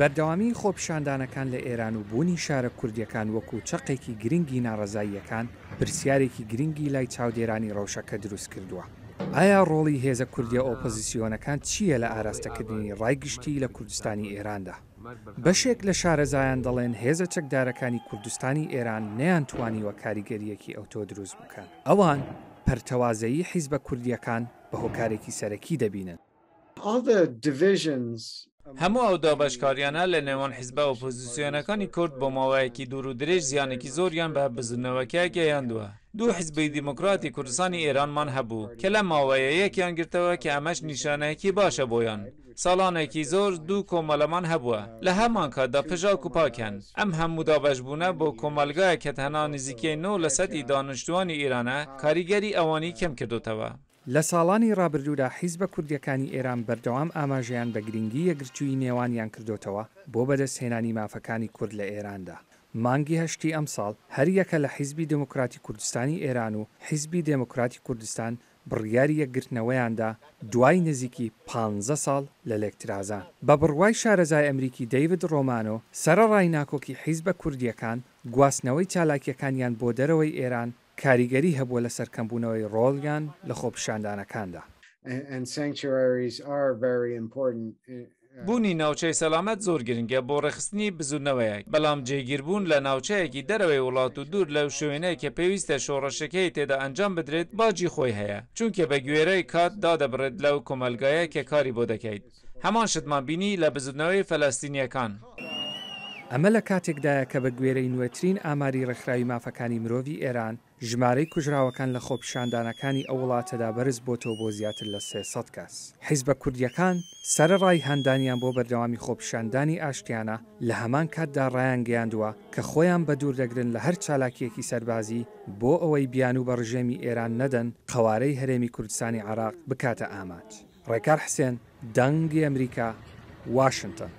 بەردەوامی خۆپشاندانەکان لە ئێران و بوونی شارە کوردیەکان وەکو چقێکی گرنگی ناڕزاییەکان پرسیارێکی گرنگی لای چاودێرانی ڕەوشەکە دروست کردووە. ئایا ڕۆڵی هێزە کوردی ئۆپۆزیسیۆنەکان چییە لە ئاراستەکردنی ڕایگشتی لە کوردستانی ئێراندا؟ بەشێک لە شارەزایان دەڵێن هێزە چەکدارەکانی کوردستانی ئێران نەیانتوانیوە کاریگەریەکی ئەوتۆ دروست بکەن. ئەوان پەرتەوازایی حیز بە کوردیەکان بە هۆکارێکی سەرەکی دەبینن. هەموو ئەو دابشکاریانە لە نێوان حیزب ئۆپۆزیسیۆنەکانی کورد بۆ ماوەیەکی دوور و درێژ زیانێکی زۆریان بە بزنەوەکیە گەیاندووە دوو حیزبی دیموکراتی کوردستانی ئێرانمان هەبوو کە لە ماوەیە یەکیان گرتەوە کە ئەمەش نیشانەیەکی باشە بۆیان ساڵانێکی زۆر دوو کۆمەلەمان هەبووە لە هەمان کاتدا پژاک و پاکەن ئەم هەموو دابەشبوونە بۆ کۆمەلگایە کە هەنا نزیکەی نۆ لە سەتی دانیشتوانی ئێرانە کاریگەری ئەوانی کەم کردوتەوە لە ساڵانی ڕابردوودا حیز بە کوردیەکانی ئێران بەردەوام ئاماژیان بە گرنگی یەگرچووی نێوانیان کردوتەوە بۆ بەدەستهێنانی مافەکانی کورد لە ئێراندا. مانگی هەشتی ئەم ساڵ هەر یەکە لە حیزبی دموکراتی کوردستانی ئێران و حیزبی دموکراتی کوردستان بڕیاری یەکگرتنەوەیاندا دوای نزیکی 15 ساڵ لە لێکترازان بە بڕوای شارەزای ئەمریکی دەیوید ڕۆمانۆ سەرڕای ناکۆکی حیز بە کوردیەکان گواستنەوەی چالاکیەکانیان بۆ دەرەوەی ئێران کاریگەری هەبووە لە سەرکەمبوونەوەی ڕۆڵیان لە خۆپشاندانەکاندا. Uh, uh, بوونی ناوچەی سەلامەت زۆر گرنگە بۆ ڕێخستنی بزونەوەیە بەڵام جێگیربوون لە ناوچەیەکی دەرەوەی وڵات و دوور لەو شوێنەیە کە پێویستە شۆڕەشەکەی تێدا ئەنجام بدرێت باجی خۆی هەیە چونکە بە گوێرەی کات دادەبرێت لەو کۆمەلگایە کە کاری بۆ دەکەیت هەمان شتمان بینی لە بزودنەوەی فەلەستینیەکان. ئەمە لە کاتێکدایە کە بە گوێرەی نوێترین ئاماری ڕێکخراوی مافەکانی مرۆڤی ئێران ژمارەی کوژراوەکان لە خۆپشاندانەکانی ئەو وڵاتەدا بەرز بۆتەوە بۆ زیاتر لە سێسەد کەس حیزبە کوردیەکان سەرڕای هەندانیان بۆ بەردەوامی خۆپشاندانی ئاشتیانە لە هەمان کاتدا ڕایان گەیاندووە کە خۆیان بە دوور دەگرن لە هەر چالاکیەکی سەربازی بۆ ئەوەی بیان و بە ڕژێمی ئێران نەدەن قوارەی هەرێمی کوردستانی عراق بکاتە ئامات ڕێکار حسێن دەنگی ئەمریکا واشنگتن